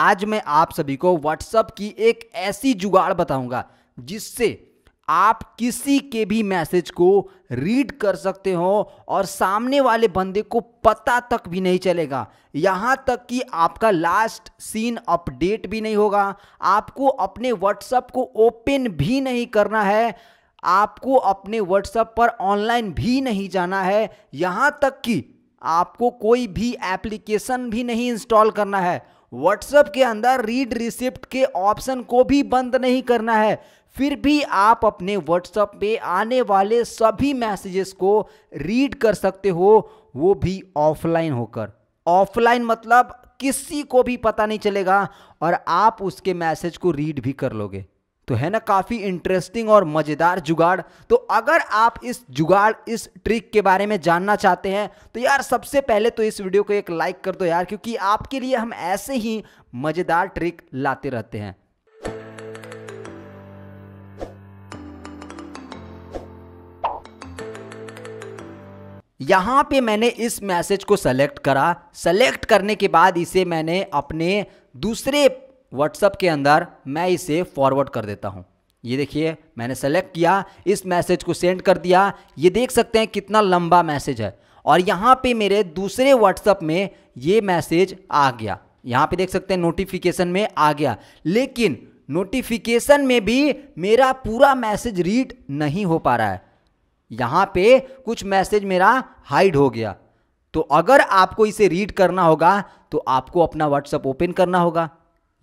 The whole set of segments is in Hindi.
आज मैं आप सभी को व्हाट्सअप की एक ऐसी जुगाड़ बताऊंगा जिससे आप किसी के भी मैसेज को रीड कर सकते हो और सामने वाले बंदे को पता तक भी नहीं चलेगा यहाँ तक कि आपका लास्ट सीन अपडेट भी नहीं होगा आपको अपने व्हाट्सअप को ओपन भी नहीं करना है आपको अपने व्हाट्सअप पर ऑनलाइन भी नहीं जाना है यहाँ तक कि आपको कोई भी एप्लीकेशन भी नहीं इंस्टॉल करना है व्हाट्सएप के अंदर रीड रिसिप्ट के ऑप्शन को भी बंद नहीं करना है फिर भी आप अपने व्हाट्सएप पे आने वाले सभी मैसेजेस को रीड कर सकते हो वो भी ऑफलाइन होकर ऑफलाइन मतलब किसी को भी पता नहीं चलेगा और आप उसके मैसेज को रीड भी कर लोगे तो है ना काफ़ी इंटरेस्टिंग और मज़ेदार जुगाड़ तो अगर आप इस जुगाड़ इस ट्रिक के बारे में जानना चाहते हैं तो यार सबसे पहले तो इस वीडियो को एक लाइक कर दो यार क्योंकि आपके लिए हम ऐसे ही मज़ेदार ट्रिक लाते रहते हैं यहां पे मैंने इस मैसेज को सेलेक्ट करा सेलेक्ट करने के बाद इसे मैंने अपने दूसरे व्हाट्सअप के अंदर मैं इसे फॉरवर्ड कर देता हूँ ये देखिए मैंने सेलेक्ट किया इस मैसेज को सेंड कर दिया ये देख सकते हैं कितना लंबा मैसेज है और यहाँ पे मेरे दूसरे व्हाट्सअप में ये मैसेज आ गया यहाँ पे देख सकते हैं नोटिफिकेशन में आ गया लेकिन नोटिफिकेशन में भी मेरा पूरा मैसेज रीड नहीं हो पा रहा है यहाँ पे कुछ मैसेज मेरा हाइड हो गया तो अगर आपको इसे रीड करना होगा तो आपको अपना व्हाट्सअप ओपन करना होगा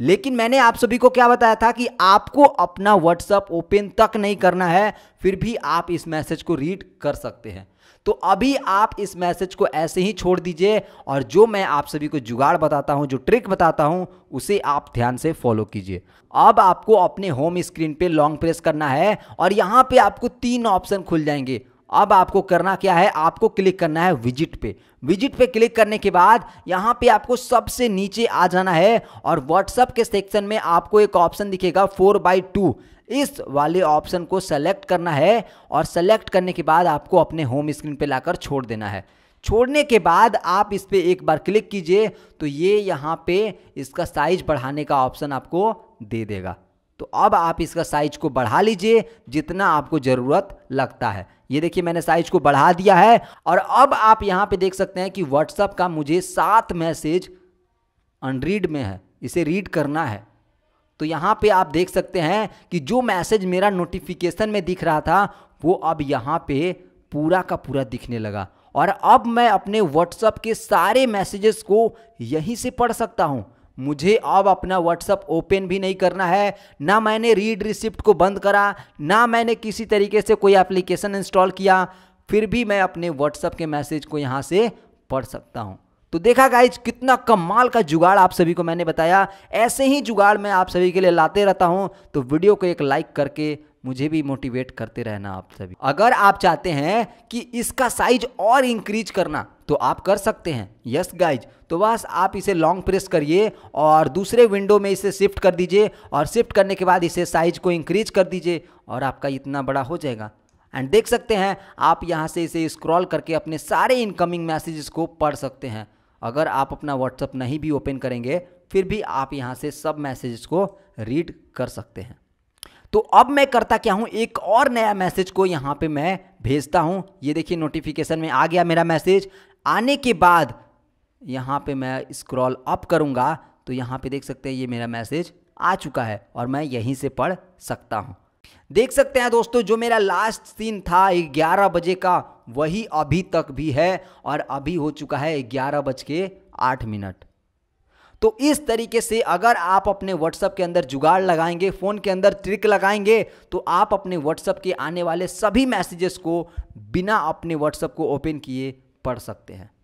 लेकिन मैंने आप सभी को क्या बताया था कि आपको अपना व्हाट्सअप ओपन तक नहीं करना है फिर भी आप इस मैसेज को रीड कर सकते हैं तो अभी आप इस मैसेज को ऐसे ही छोड़ दीजिए और जो मैं आप सभी को जुगाड़ बताता हूं जो ट्रिक बताता हूं उसे आप ध्यान से फॉलो कीजिए अब आपको अपने होम स्क्रीन पे लॉन्ग प्रेस करना है और यहां पे आपको तीन ऑप्शन खुल जाएंगे अब आपको करना क्या है आपको क्लिक करना है विजिट पे विजिट पे क्लिक करने के बाद यहाँ पे आपको सबसे नीचे आ जाना है और व्हाट्सअप के सेक्शन में आपको एक ऑप्शन दिखेगा फोर बाई टू इस वाले ऑप्शन को सेलेक्ट करना है और सेलेक्ट करने के बाद आपको अपने होम स्क्रीन पे लाकर छोड़ देना है छोड़ने के बाद आप इस पर एक बार क्लिक कीजिए तो ये यहाँ पे इसका साइज बढ़ाने का ऑप्शन आपको दे देगा तो अब आप इसका साइज को बढ़ा लीजिए जितना आपको ज़रूरत लगता है ये देखिए मैंने साइज को बढ़ा दिया है और अब आप यहाँ पे देख सकते हैं कि व्हाट्सअप का मुझे सात मैसेज अनरीड में है इसे रीड करना है तो यहाँ पे आप देख सकते हैं कि जो मैसेज मेरा नोटिफिकेशन में दिख रहा था वो अब यहाँ पे पूरा का पूरा दिखने लगा और अब मैं अपने व्हाट्सअप के सारे मैसेजेस को यहीं से पढ़ सकता हूँ मुझे अब अपना व्हाट्सअप ओपन भी नहीं करना है ना मैंने रीड रिसिप्ट को बंद करा ना मैंने किसी तरीके से कोई एप्लीकेशन इंस्टॉल किया फिर भी मैं अपने व्हाट्सअप के मैसेज को यहाँ से पढ़ सकता हूँ तो देखा गाइज कितना कमाल का जुगाड़ आप सभी को मैंने बताया ऐसे ही जुगाड़ मैं आप सभी के लिए लाते रहता हूँ तो वीडियो को एक लाइक करके मुझे भी मोटिवेट करते रहना आप सभी अगर आप चाहते हैं कि इसका साइज और इंक्रीज करना तो आप कर सकते हैं यस गाइज तो बस आप इसे लॉन्ग प्रेस करिए और दूसरे विंडो में इसे शिफ्ट कर दीजिए और शिफ्ट करने के बाद इसे साइज को इंक्रीज कर दीजिए और आपका इतना बड़ा हो जाएगा एंड देख सकते हैं आप यहाँ से इसे स्क्रॉल करके अपने सारे इनकमिंग मैसेजेस को पढ़ सकते हैं अगर आप अपना व्हाट्सअप नहीं भी ओपन करेंगे फिर भी आप यहाँ से सब मैसेजेस को रीड कर सकते हैं तो अब मैं करता क्या हूँ एक और नया मैसेज को यहाँ पे मैं भेजता हूँ ये देखिए नोटिफिकेशन में आ गया मेरा मैसेज आने के बाद यहाँ पे मैं स्क्रॉल अप करूँगा तो यहाँ पे देख सकते हैं ये मेरा मैसेज आ चुका है और मैं यहीं से पढ़ सकता हूँ देख सकते हैं दोस्तों जो मेरा लास्ट सीन था ग्यारह बजे का वही अभी तक भी है और अभी हो चुका है ग्यारह बज के आठ मिनट तो इस तरीके से अगर आप अपने व्हाट्सअप के अंदर जुगाड़ लगाएंगे फ़ोन के अंदर ट्रिक लगाएंगे तो आप अपने व्हाट्सएप के आने वाले सभी मैसेजेस को बिना अपने व्हाट्सएप को ओपन किए पढ़ सकते हैं